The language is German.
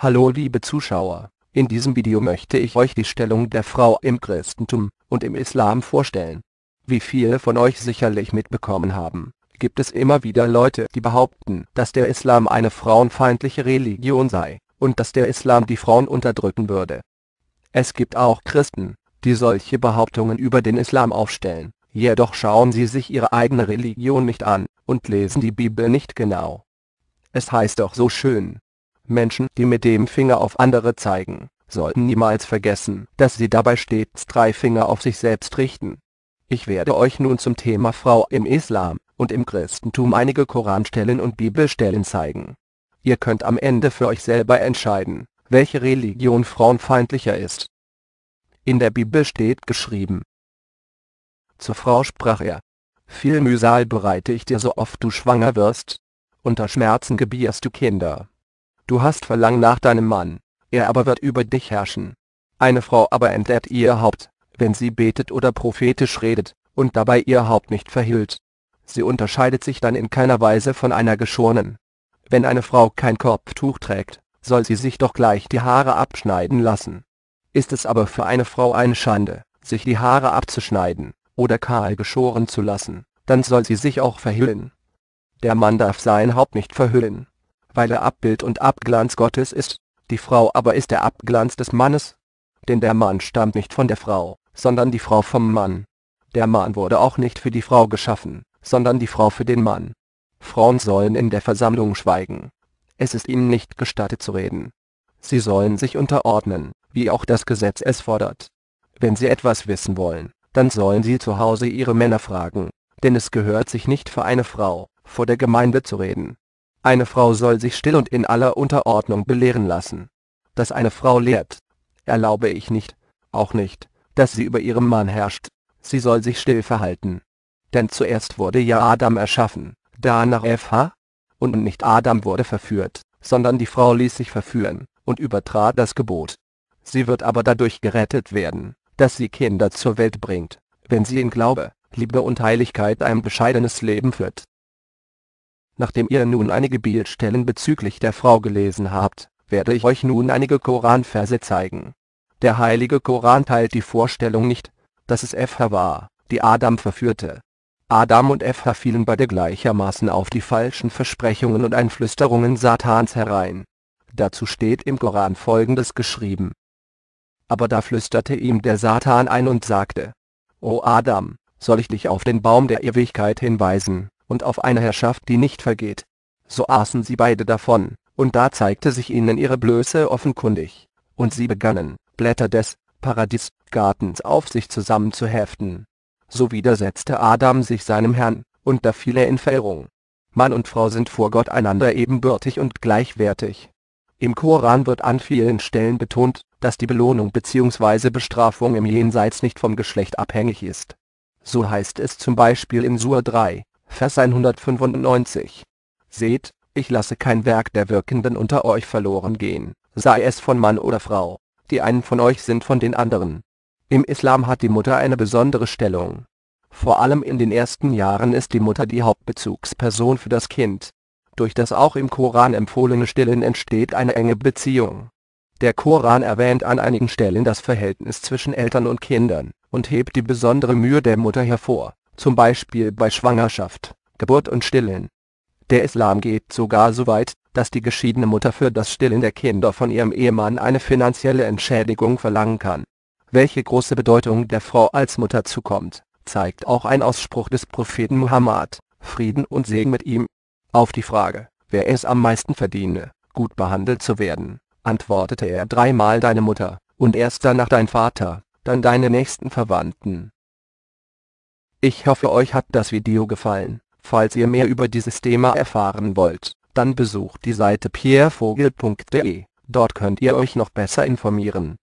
Hallo liebe Zuschauer, in diesem Video möchte ich euch die Stellung der Frau im Christentum und im Islam vorstellen. Wie viele von euch sicherlich mitbekommen haben, gibt es immer wieder Leute, die behaupten, dass der Islam eine frauenfeindliche Religion sei und dass der Islam die Frauen unterdrücken würde. Es gibt auch Christen, die solche Behauptungen über den Islam aufstellen, jedoch schauen sie sich ihre eigene Religion nicht an und lesen die Bibel nicht genau. Es heißt doch so schön, Menschen, die mit dem Finger auf andere zeigen, sollten niemals vergessen, dass sie dabei stets drei Finger auf sich selbst richten. Ich werde euch nun zum Thema Frau im Islam und im Christentum einige Koranstellen und Bibelstellen zeigen. Ihr könnt am Ende für euch selber entscheiden, welche Religion frauenfeindlicher ist. In der Bibel steht geschrieben. Zur Frau sprach er. Viel Mühsal bereite ich dir so oft du schwanger wirst. Unter Schmerzen gebierst du Kinder. Du hast Verlangen nach deinem Mann, er aber wird über dich herrschen. Eine Frau aber entehrt ihr Haupt, wenn sie betet oder prophetisch redet, und dabei ihr Haupt nicht verhüllt. Sie unterscheidet sich dann in keiner Weise von einer Geschorenen. Wenn eine Frau kein Kopftuch trägt, soll sie sich doch gleich die Haare abschneiden lassen. Ist es aber für eine Frau eine Schande, sich die Haare abzuschneiden, oder kahl geschoren zu lassen, dann soll sie sich auch verhüllen. Der Mann darf sein Haupt nicht verhüllen, weil Weiler Abbild und Abglanz Gottes ist, die Frau aber ist der Abglanz des Mannes. Denn der Mann stammt nicht von der Frau, sondern die Frau vom Mann. Der Mann wurde auch nicht für die Frau geschaffen, sondern die Frau für den Mann. Frauen sollen in der Versammlung schweigen. Es ist ihnen nicht gestattet zu reden. Sie sollen sich unterordnen, wie auch das Gesetz es fordert. Wenn sie etwas wissen wollen, dann sollen sie zu Hause ihre Männer fragen, denn es gehört sich nicht für eine Frau, vor der Gemeinde zu reden. Eine Frau soll sich still und in aller Unterordnung belehren lassen. Dass eine Frau lehrt, erlaube ich nicht, auch nicht, dass sie über ihrem Mann herrscht, sie soll sich still verhalten. Denn zuerst wurde ja Adam erschaffen, danach Eva. Und nicht Adam wurde verführt, sondern die Frau ließ sich verführen und übertrat das Gebot. Sie wird aber dadurch gerettet werden, dass sie Kinder zur Welt bringt, wenn sie in Glaube, Liebe und Heiligkeit ein bescheidenes Leben führt. Nachdem ihr nun einige Bildstellen bezüglich der Frau gelesen habt, werde ich euch nun einige Koranverse zeigen. Der heilige Koran teilt die Vorstellung nicht, dass es Eva war, die Adam verführte. Adam und Eva fielen beide gleichermaßen auf die falschen Versprechungen und Einflüsterungen Satans herein. Dazu steht im Koran folgendes geschrieben. Aber da flüsterte ihm der Satan ein und sagte, O Adam, soll ich dich auf den Baum der Ewigkeit hinweisen, und auf eine Herrschaft, die nicht vergeht. So aßen sie beide davon, und da zeigte sich ihnen ihre Blöße offenkundig, und sie begannen, Blätter des Paradiesgartens auf sich zusammenzuheften. So widersetzte Adam sich seinem Herrn, und da fiel er in Verirrung. Mann und Frau sind vor Gott einander ebenbürtig und gleichwertig. Im Koran wird an vielen Stellen betont, dass die Belohnung bzw. Bestrafung im Jenseits nicht vom Geschlecht abhängig ist. So heißt es zum Beispiel in Sur 3, Vers 195. Seht, ich lasse kein Werk der Wirkenden unter euch verloren gehen, sei es von Mann oder Frau, die einen von euch sind von den anderen. Im Islam hat die Mutter eine besondere Stellung. Vor allem in den ersten Jahren ist die Mutter die Hauptbezugsperson für das Kind. Durch das auch im Koran empfohlene Stillen entsteht eine enge Beziehung. Der Koran erwähnt an einigen Stellen das Verhältnis zwischen Eltern und Kindern und hebt die besondere Mühe der Mutter hervor zum Beispiel bei Schwangerschaft, Geburt und Stillen. Der Islam geht sogar so weit, dass die geschiedene Mutter für das Stillen der Kinder von ihrem Ehemann eine finanzielle Entschädigung verlangen kann. Welche große Bedeutung der Frau als Mutter zukommt, zeigt auch ein Ausspruch des Propheten Muhammad, Frieden und Segen mit ihm. Auf die Frage, wer es am meisten verdiene, gut behandelt zu werden, antwortete er dreimal deine Mutter, und erst danach dein Vater, dann deine nächsten Verwandten. Ich hoffe euch hat das Video gefallen. Falls ihr mehr über dieses Thema erfahren wollt, dann besucht die Seite pierrevogel.de. Dort könnt ihr euch noch besser informieren.